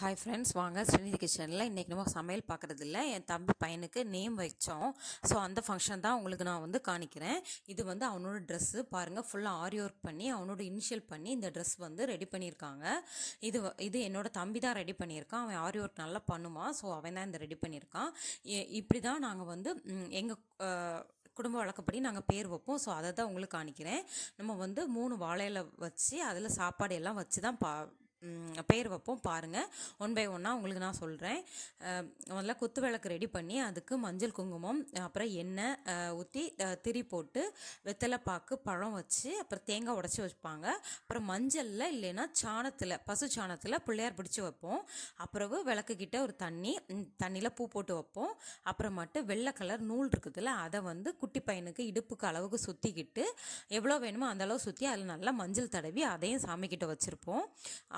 hi friends வாங்க ஸ்ரீநிதி கிச்சனில் இன்றைக்கி நம்ம சமையல் பார்க்குறது இல்லை என் தம்பி பையனுக்கு நேம் வச்சோம் ஸோ அந்த ஃபங்க்ஷன் தான் உங்களுக்கு நான் வந்து காணிக்கிறேன் இது வந்து அவனோட ட்ரெஸ்ஸு பாருங்கள் ஃபுல்லாக ஆரி ஒர்க் பண்ணி அவனோட இனிஷியல் பண்ணி இந்த ட்ரெஸ் வந்து ரெடி பண்ணியிருக்காங்க இது இது என்னோடய தம்பி தான் ரெடி பண்ணியிருக்கான் அவன் ஆரி ஒர்க் நல்லா பண்ணுவான் ஸோ அவன் தான் இந்த ரெடி பண்ணியிருக்கான் இப்படி தான் நாங்கள் வந்து எங்கள் குடும்ப வழக்கப்படி நாங்கள் பேர் வைப்போம் ஸோ அதை தான் உங்களுக்கு காணிக்கிறேன் நம்ம வந்து மூணு வாழையில் வச்சு அதில் சாப்பாடு எல்லாம் வச்சு தான் பா பேர் வைப்போம் பாருங்கள் ஒன் பை ஒன்னாக உங்களுக்கு நான் சொல்கிறேன் முதல்ல குத்து விளக்கு ரெடி பண்ணி அதுக்கு மஞ்சள் குங்குமம் அப்புறம் எண்ணெய் ஊற்றி திரி போட்டு வெத்தலை பாக்கு பழம் வச்சு அப்புறம் தேங்காய் உடச்சி வச்சுப்பாங்க அப்புறம் மஞ்சளில் இல்லைன்னா சாணத்தில் பசு சாணத்தில் பிள்ளையார் பிடிச்சி வைப்போம் அப்புறவு விளக்குக்கிட்ட ஒரு தண்ணி தண்ணியில் பூ போட்டு வைப்போம் அப்புறம் மட்டும் வெள்ளை கலர் நூல் இருக்குதுல்ல அதை வந்து குட்டி பையனுக்கு இடுப்புக்கு அளவுக்கு சுற்றிக்கிட்டு எவ்வளோ வேணுமோ அந்தளவு சுற்றி அதில் நல்லா மஞ்சள் தடவி அதையும் சாமிக்கிட்ட வச்சுருப்போம்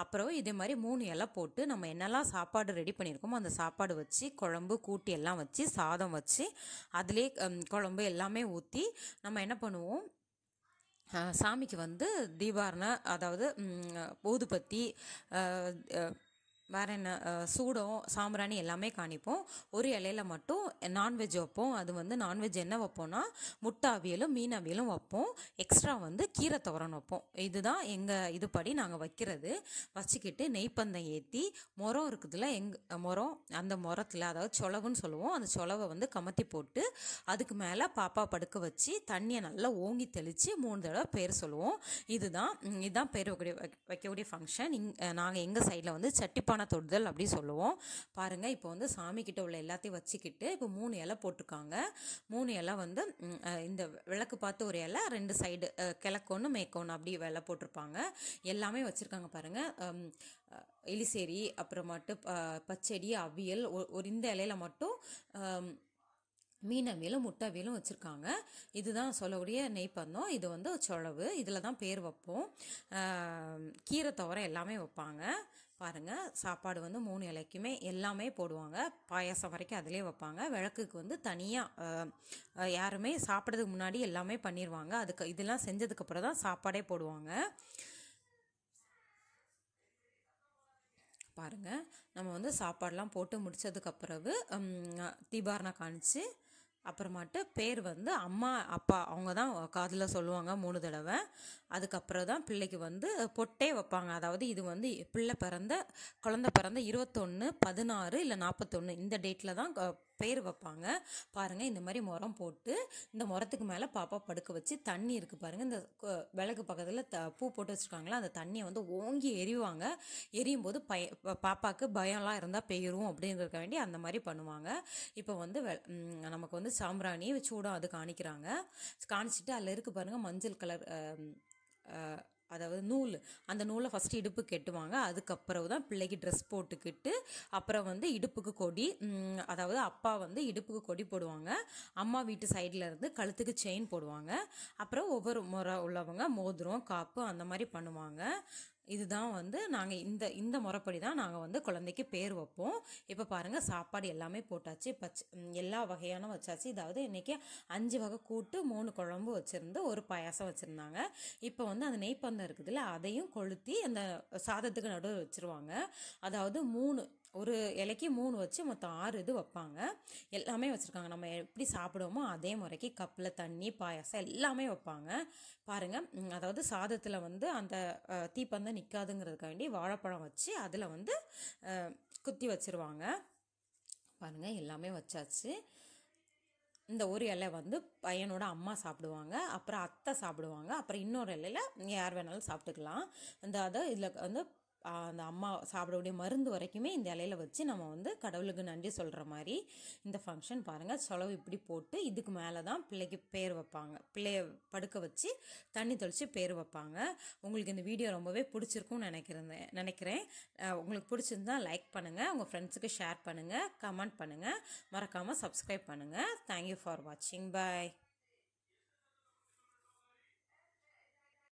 அப் அப்புறம் இதே மாதிரி மூணு இலை போட்டு நம்ம என்னெல்லாம் சாப்பாடு ரெடி பண்ணியிருக்கோமோ அந்த சாப்பாடு வச்சு குழம்பு கூட்டி எல்லாம் வச்சு சாதம் வச்சு அதிலே குழம்பு எல்லாமே ஊற்றி நம்ம என்ன பண்ணுவோம் சாமிக்கு வந்து தீபாரணை அதாவது ஊதுபத்தி வேறு என்ன சூடம் சாம்பிராணி எல்லாமே காணிப்போம் ஒரு இலையில மட்டும் நான்வெஜ் வைப்போம் அது வந்து நான்வெஜ் என்ன வைப்போம்னா முட்டை அவியலும் மீன் அவியலும் வைப்போம் எக்ஸ்ட்ரா வந்து கீரை துவரன் வைப்போம் இதுதான் எங்கள் இதுபடி நாங்கள் வைக்கிறது வச்சுக்கிட்டு நெய்ப்பந்தம் ஏற்றி முறம் இருக்குதுல எங் முறம் அந்த முறத்தில் அதாவது சொலவுன்னு சொல்லுவோம் அந்த சொலவை வந்து கமத்தி போட்டு அதுக்கு மேலே பாப்பா படுக்க வச்சு தண்ணியை நல்லா ஓங்கி தெளித்து மூணு தடவை பேர் சொல்லுவோம் இதுதான் இதுதான் பேர் வைக்கக்கூடிய ஃபங்க்ஷன் இங் நாங்கள் எங்கள் சைடில் வந்து சட்டிப்பான அன்பான தொடுதல் அப்படி சொல்லுவோம் பாருங்கள் இப்போ வந்து சாமிக்கிட்ட உள்ள எல்லாத்தையும் வச்சுக்கிட்டு இப்போ மூணு இலை போட்டிருக்காங்க மூணு இலை வந்து இந்த விளக்கு பார்த்து ஒரு இலை ரெண்டு சைடு கிழக்கொன்று மேக்கொன்று அப்படி இலை போட்டிருப்பாங்க எல்லாமே வச்சுருக்காங்க பாருங்கள் எலிசேரி அப்புறமாட்டு பச்சடி அவியல் ஒரு இந்த இலையில மட்டும் மீன் அவியலும் முட்டை வச்சுருக்காங்க இதுதான் சொல்லக்கூடிய நெய்ப்பந்தம் இது வந்து சொலவு இதில் தான் பேர் வைப்போம் கீரை தவிர எல்லாமே வைப்பாங்க பாருங்கள் சாப்பாடு வந்து மூணு இலைக்குமே எல்லாமே போடுவாங்க பாயாசம் வரைக்கும் அதிலே வைப்பாங்க விளக்குக்கு வந்து தனியாக யாருமே சாப்பிட்றதுக்கு முன்னாடி எல்லாமே பண்ணிடுவாங்க அதுக்கு இதெல்லாம் செஞ்சதுக்கப்புறம் தான் சாப்பாடே போடுவாங்க பாருங்கள் நம்ம வந்து சாப்பாடெலாம் போட்டு முடித்ததுக்கு பிறகு தீபாரணம் காணிச்சு அப்புறமாட்டு பேர் வந்து அம்மா அப்பா அவங்க தான் காதில் சொல்லுவாங்க மூணு தடவை அதுக்கப்புறம் தான் பிள்ளைக்கு வந்து பொட்டே வைப்பாங்க அதாவது இது வந்து பிள்ளை பிறந்த குழந்த பிறந்த இருபத்தொன்று பதினாறு இல்லை நாற்பத்தொன்று இந்த டேட்டில் தான் பேர் வைப்பாங்க பாருங்கள் இந்த மாதிரி முரம் போட்டு இந்த முரத்துக்கு மேலே பாப்பா படுக்க வச்சு தண்ணி இருக்குது பாருங்கள் இந்த விளக்கு பக்கத்தில் த பூ போட்டு வச்சுருக்காங்களா அந்த தண்ணியை வந்து ஓங்கி எரிவாங்க எரியும் போது பய பாப்பாவுக்கு பயம்லாம் இருந்தால் பெயரும் அப்படிங்கிறக்க வேண்டி அந்த மாதிரி பண்ணுவாங்க இப்போ வந்து நமக்கு வந்து சாம்பிராணி சூடம் அது காணிக்கிறாங்க காணிச்சிட்டு அதில் இருக்குது பாருங்கள் மஞ்சள் கலர் அதாவது நூல் அந்த நூலை ஃபஸ்ட்டு இடுப்பு கெட்டுவாங்க அதுக்கப்புறம் தான் பிள்ளைக்கு ட்ரெஸ் போட்டுக்கிட்டு அப்புறம் வந்து இடுப்புக்கு கொடி அதாவது அப்பா வந்து இடுப்புக்கு கொடி போடுவாங்க அம்மா வீட்டு சைடில் இருந்து கழுத்துக்கு செயின் போடுவாங்க அப்புறம் ஒவ்வொரு முறை உள்ளவங்க மோதிரம் காப்பு அந்த மாதிரி பண்ணுவாங்க இதுதான் வந்து நாங்கள் இந்த இந்த முறைப்படி தான் நாங்கள் வந்து குழந்தைக்கு பேர் வைப்போம் இப்போ பாருங்கள் சாப்பாடு எல்லாமே போட்டாச்சு பச்சை எல்லா வகையான வச்சாச்சு இதாவது இன்றைக்கி அஞ்சு வகை கூட்டு மூணு குழம்பு வச்சுருந்து ஒரு பாயாசம் வச்சுருந்தாங்க இப்போ வந்து அந்த நெய்ப்பந்தம் இருக்குதுல்ல அதையும் கொளுத்தி அந்த சாதத்துக்கு நடுவில் வச்சுருவாங்க அதாவது மூணு ஒரு இலைக்கு மூணு வச்சு மொத்தம் ஆறு இது வைப்பாங்க எல்லாமே வச்சுருக்காங்க நம்ம எப்படி சாப்பிடுவோமோ அதே முறைக்கு கப்பில் தண்ணி பாயாசம் எல்லாமே வைப்பாங்க பாருங்கள் அதாவது சாதத்தில் வந்து அந்த தீப்பந்தம் நிற்காதுங்கிறதுக்காண்டி வாழைப்பழம் வச்சு அதில் வந்து குத்தி வச்சுருவாங்க பாருங்கள் எல்லாமே வச்சாச்சு இந்த ஒரு இலை வந்து பையனோட அம்மா சாப்பிடுவாங்க அப்புறம் அத்தை சாப்பிடுவாங்க அப்புறம் இன்னொரு இலையில் யார் வேணாலும் சாப்பிட்டுக்கலாம் இந்த அதை இதில் வந்து அந்த அம்மா சாப்பிடக்கூடிய மருந்து வரைக்குமே இந்த இலையில வச்சு நம்ம வந்து கடவுளுக்கு நன்றி சொல்கிற மாதிரி இந்த ஃபங்க்ஷன் பாருங்கள் செலவு இப்படி போட்டு இதுக்கு மேலே தான் பிள்ளைக்கு பேர் வைப்பாங்க பிள்ளைய படுக்க வச்சு தண்ணி தெளித்து பேர் வைப்பாங்க உங்களுக்கு இந்த வீடியோ ரொம்பவே பிடிச்சிருக்கும்னு நினைக்கிறேன் நினைக்கிறேன் உங்களுக்கு பிடிச்சிருந்தா லைக் பண்ணுங்கள் உங்கள் ஃப்ரெண்ட்ஸுக்கு ஷேர் பண்ணுங்கள் கமெண்ட் பண்ணுங்கள் மறக்காமல் சப்ஸ்கிரைப் பண்ணுங்கள் தேங்க்யூ ஃபார் வாட்சிங் பாய்